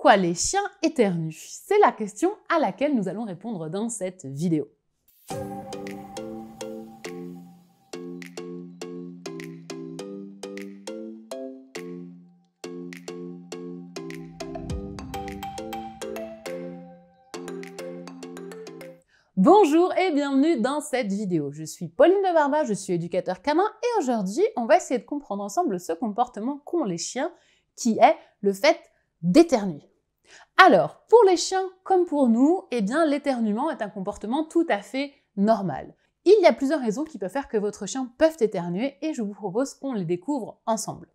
Pourquoi les chiens éternuent C'est la question à laquelle nous allons répondre dans cette vidéo. Bonjour et bienvenue dans cette vidéo. Je suis Pauline de Barba, je suis éducateur canin et aujourd'hui, on va essayer de comprendre ensemble ce comportement qu'ont les chiens qui est le fait d'éternuer. Alors, pour les chiens comme pour nous, eh bien, l'éternuement est un comportement tout à fait normal. Il y a plusieurs raisons qui peuvent faire que votre chien peut éternuer et je vous propose qu'on les découvre ensemble.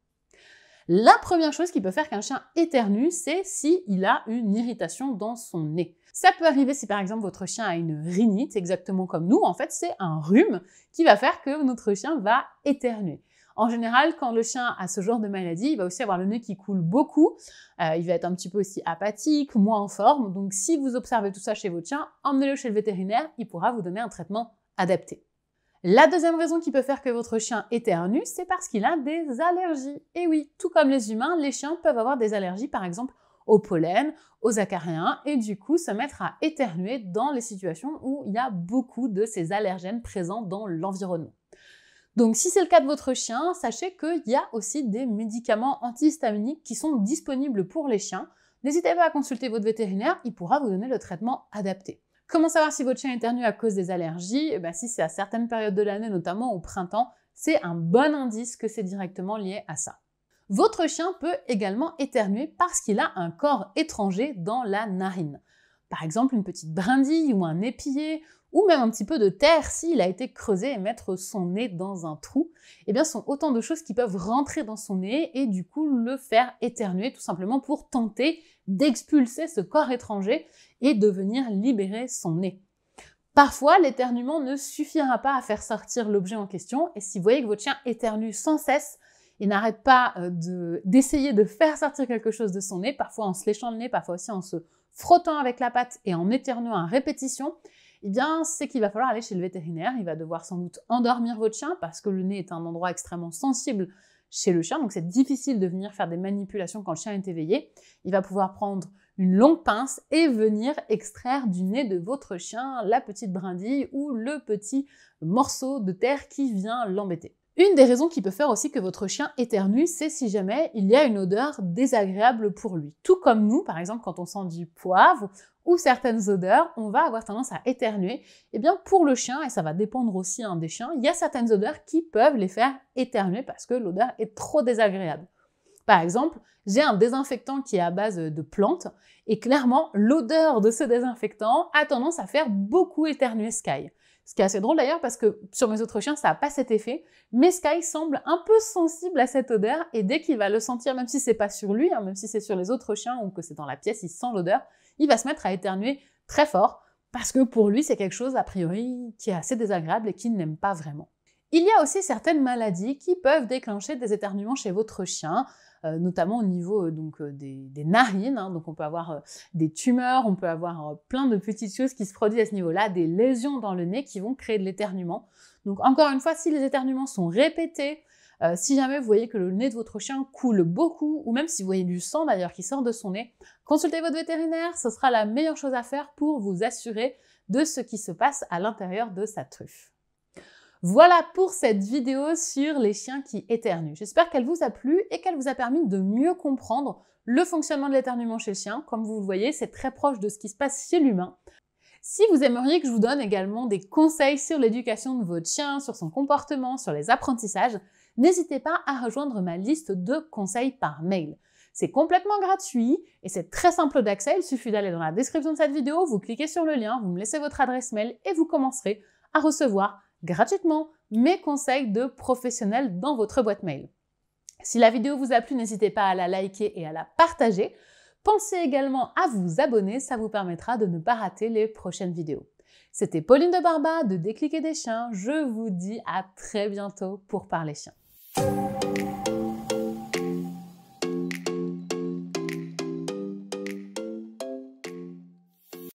La première chose qui peut faire qu'un chien éternue, c'est s'il a une irritation dans son nez. Ça peut arriver si par exemple votre chien a une rhinite, exactement comme nous, en fait c'est un rhume qui va faire que notre chien va éternuer. En général, quand le chien a ce genre de maladie, il va aussi avoir le nez qui coule beaucoup. Euh, il va être un petit peu aussi apathique, moins en forme. Donc, si vous observez tout ça chez votre chien, emmenez-le chez le vétérinaire. Il pourra vous donner un traitement adapté. La deuxième raison qui peut faire que votre chien éternue, c'est parce qu'il a des allergies. Et oui, tout comme les humains, les chiens peuvent avoir des allergies, par exemple au pollen, aux acariens, et du coup se mettre à éternuer dans les situations où il y a beaucoup de ces allergènes présents dans l'environnement. Donc si c'est le cas de votre chien, sachez qu'il y a aussi des médicaments antihistaminiques qui sont disponibles pour les chiens. N'hésitez pas à consulter votre vétérinaire, il pourra vous donner le traitement adapté. Comment savoir si votre chien éternue à cause des allergies eh ben, Si c'est à certaines périodes de l'année, notamment au printemps, c'est un bon indice que c'est directement lié à ça. Votre chien peut également éternuer parce qu'il a un corps étranger dans la narine. Par exemple, une petite brindille ou un épier, ou même un petit peu de terre s'il a été creusé et mettre son nez dans un trou, eh bien, sont autant de choses qui peuvent rentrer dans son nez et du coup le faire éternuer tout simplement pour tenter d'expulser ce corps étranger et de venir libérer son nez. Parfois, l'éternuement ne suffira pas à faire sortir l'objet en question, et si vous voyez que votre chien éternue sans cesse, n'arrête pas euh, d'essayer de, faire sortir quelque chose de son nez, parfois en se léchant le nez, parfois aussi en se frottant avec la patte et en éternuant à répétition, eh bien, c'est qu'il va falloir aller chez le vétérinaire. Il va devoir sans doute endormir votre chien parce que le nez est un endroit extrêmement sensible chez le chien, donc c'est difficile de venir faire des manipulations quand le chien est éveillé. Il va pouvoir prendre une longue pince et venir extraire du nez de votre chien la petite brindille ou le petit morceau de terre qui vient l'embêter. Une des raisons qui peut faire aussi que votre chien éternue, c'est si jamais il y a une odeur désagréable pour lui. Tout comme nous, par exemple, quand on sent du poivre ou certaines odeurs, on va avoir tendance à éternuer. Eh bien, pour le chien, et ça va dépendre aussi hein, des chiens, il y a certaines odeurs qui peuvent les faire éternuer parce que l'odeur est trop désagréable. Par exemple, j'ai un désinfectant qui est à base de plantes et clairement, l'odeur de ce désinfectant a tendance à faire beaucoup éternuer Sky. Ce qui est assez drôle d'ailleurs parce que sur mes autres chiens, ça n'a pas cet effet. Mais Sky semble un peu sensible à cette odeur et dès qu'il va le sentir, même si c'est pas sur lui, hein, même si c'est sur les autres chiens ou que c'est dans la pièce, il sent l'odeur, il va se mettre à éternuer très fort parce que pour lui, c'est quelque chose a priori qui est assez désagréable et qu'il n'aime pas vraiment. Il y a aussi certaines maladies qui peuvent déclencher des éternuements chez votre chien, euh, notamment au niveau euh, donc, euh, des, narines. Hein. donc on peut avoir des tumeurs, on peut avoir plein de petites choses qui se produisent à ce niveau-là, des lésions dans le nez qui vont créer de l'éternuement. Donc encore une fois, si les éternuements sont répétés, si jamais vous voyez que le nez de votre chien coule beaucoup, ou même si vous voyez du sang d'ailleurs qui sort de son nez, consultez votre vétérinaire, ce sera la meilleure chose à faire pour vous assurer de ce qui se passe à l'intérieur de sa truffe. Voilà pour cette vidéo sur les chiens qui éternuent. J'espère qu'elle vous a plu et qu'elle vous a permis de mieux comprendre le fonctionnement de l'éternuement chez le chien. Comme vous le voyez, c'est très proche de ce qui se passe chez l'humain. Si vous aimeriez que je vous donne également des conseils sur l'éducation de votre chien, sur son comportement, sur les apprentissages, n'hésitez pas à rejoindre ma liste de conseils par mail. C'est complètement gratuit et c'est très simple d'accès. Il suffit d'aller dans la description de cette vidéo, vous cliquez sur le lien, vous me laissez votre adresse mail et vous commencerez à recevoir gratuitement mes conseils de professionnels dans votre boîte mail. Si la vidéo vous a plu, n'hésitez pas à la liker et à la partager. Pensez également à vous abonner, ça vous permettra de ne pas rater les prochaines vidéos. C'était Pauline de Barba de Décliquer des chiens. Je vous dis à très bientôt pour parler chiens.